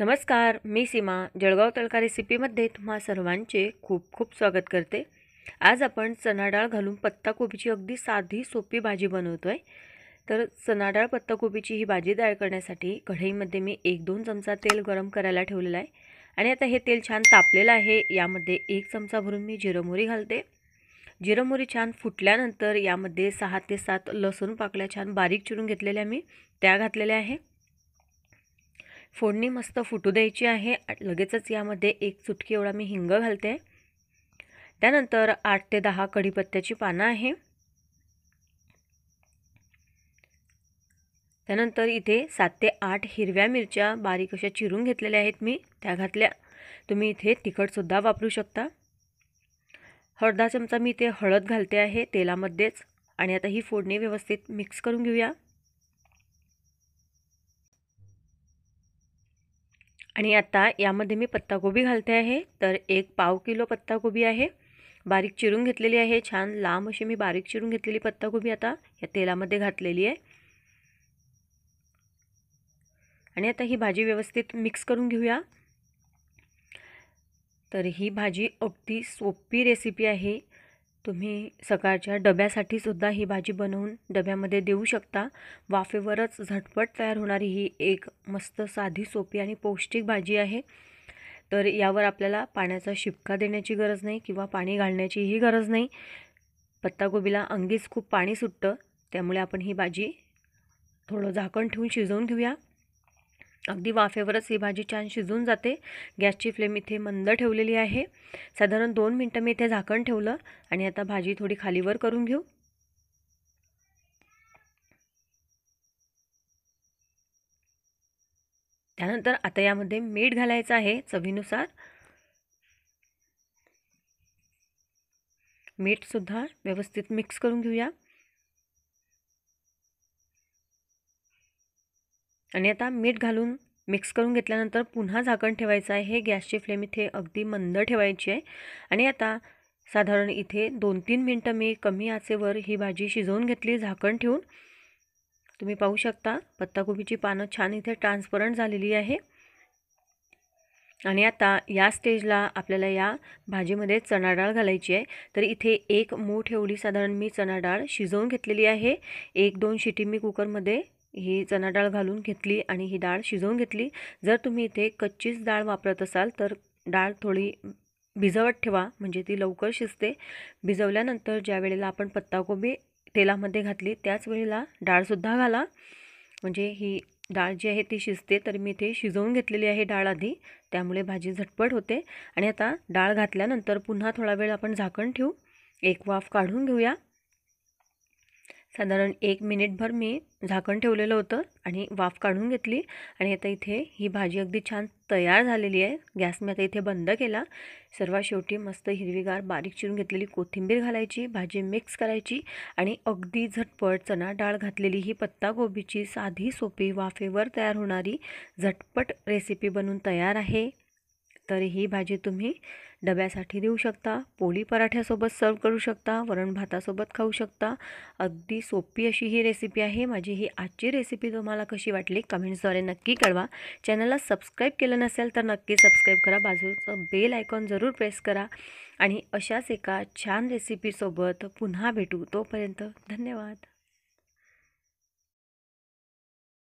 नमस्कार मी सीमा जळगाव तळका रेसिपीमध्ये तुम्हा सर्वांचे खूप खूप स्वागत करते आज आपण चणाडाळ घालून पत्ताकोबीची अगदी साधी सोपी भाजी बनवतो आहे तर चणाडाळ पत्ताकोबीची ही भाजी तयार करण्यासाठी कढईमध्ये मी एक दोन चमचा तेल गरम करायला ठेवलेला आहे आणि आता हे तेल छान तापलेलं आहे यामध्ये एक चमचा भरून मी जिरमुरी घालते जिरमुरी छान फुटल्यानंतर यामध्ये सहा ते सात लसूण पाकळ्या छान बारीक चिरून घेतलेल्या मी त्या घातलेल्या आहे फोडणी मस्त फुटू द्यायची आहे लगेचच यामध्ये एक चुटकी एवढा मी हिंग घालते त्यानंतर आठ ते दहा कढीपत्त्याची पानं आहे त्यानंतर इथे सात ते आठ हिरव्या मिरच्या बारीक अशा चिरून घेतलेल्या आहेत मी त्या घातल्या तुम्ही इथे तिखटसुद्धा वापरू शकता हळदा चमचा मी इथे हळद घालते आहे तेलामध्येच आणि आता ही फोडणी व्यवस्थित मिक्स करून घेऊया आणि आता यामध्ये मी पत्ताकोबी घालते आहे तर एक पाव किलो पत्ताकोबी आहे बारीक चिरून घेतलेली आहे छान लांब अशी मी बारीक चिरून घेतलेली पत्ताकोबी आता या तेलामध्ये घातलेली आहे आणि आता ही भाजी व्यवस्थित मिक्स करून घेऊया तर ही भाजी अगदी सोपी रेसिपी आहे तुम्ही सकाळच्या डब्यासाठी सुद्धा ही भाजी बनवून डब्यामध्ये देऊ शकता वाफेवरच झटपट तयार होणारी ही एक मस्त साधी सोपी आणि पौष्टिक भाजी आहे तर यावर आपल्याला पाण्याचा शिपका देण्याची गरज नाही किंवा पाणी घालण्याचीही गरज नाही पत्तागोबीला अंगीच खूप पाणी सुटतं त्यामुळे आपण ही भाजी थोडं झाकण ठेवून शिजवून घेऊया अगदी वाफेवरच ही भाजी छान शिजून जाते गॅसची फ्लेम इथे मंद ठेवलेली आहे साधारण दोन मिनटं मी इथे झाकण ठेवलं आणि आता भाजी थोडी खालीवर करून घेऊ त्यानंतर आता यामध्ये मीठ घालायचं आहे चवीनुसार मीठसुद्धा व्यवस्थित मिक्स करून घेऊया आणि आता मीठ घालून मिक्स करून घेतल्यानंतर पुन्हा झाकण ठेवायचं आहे हे गॅसची फ्लेम इथे अगदी मंद ठेवायची आहे आणि आता साधारण इथे दोन तीन मिनटं मी कमी आचेवर ही भाजी शिजवून घेतली झाकण ठेवून तुम्ही पाहू शकता पत्ताकोबीची पानं छान इथे ट्रान्सपरंट झालेली आहे आणि आता या स्टेजला आपल्याला या भाजीमध्ये चणाडाळ डाळ घालायची आहे तर इथे एक मूठ एवढी साधारण मी चणा डाळ शिजवून घेतलेली आहे एक दोन शिटी मी कुकरमध्ये ही चणा डाळ घालून घेतली आणि ही डाळ शिजवून घेतली जर तुम्ही इथे कच्चीच डाळ वापरत असाल तर डाळ थोडी भिजवत ठेवा म्हणजे ती लवकर शिजते भिजवल्यानंतर ज्या वेळेला आपण पत्ताकोबी तेलामध्ये घातली त्याच वेळेला डाळसुद्धा घाला म्हणजे ही डाळ जी आहे ती शिजते तर मी इथे शिजवून घेतलेली आहे डाळ आधी त्यामुळे भाजी झटपट होते आणि आता डाळ घातल्यानंतर पुन्हा थोडा वेळ आपण झाकण ठेवू एक वाफ काढून घेऊया साधारण एक मिनिटभर मी झाकण ठेवलेलं होतं आणि वाफ काढून घेतली आणि आता इथे ही भाजी अगदी छान तयार झालेली आहे गॅस मी आता इथे बंद केला सर्वात शेवटी मस्त हिरवीगार बारीक चिरून घेतलेली कोथिंबीर घालायची भाजी मिक्स करायची आणि अगदी झटपट चणा डाळ घातलेली ही पत्ताकोबीची साधी सोपी वाफेवर तयार होणारी झटपट रेसिपी बनून तयार आहे तर ही भाजी तुम्ही डब्यासाठी देऊ शकता पोळी पराठ्यासोबत सर्व करू शकता वरण भातासोबत खाऊ शकता अगदी सोपी अशी ही रेसिपी आहे माझी ही आजची रेसिपी तुम्हाला कशी वाटली कमेंट्सद्वारे नक्की कळवा चॅनलला सबस्क्राईब केलं नसेल तर नक्की सबस्क्राईब करा बाजूचं बेल आयकॉन जरूर प्रेस करा आणि अशाच एका छान रेसिपीसोबत पुन्हा भेटू तोपर्यंत धन्यवाद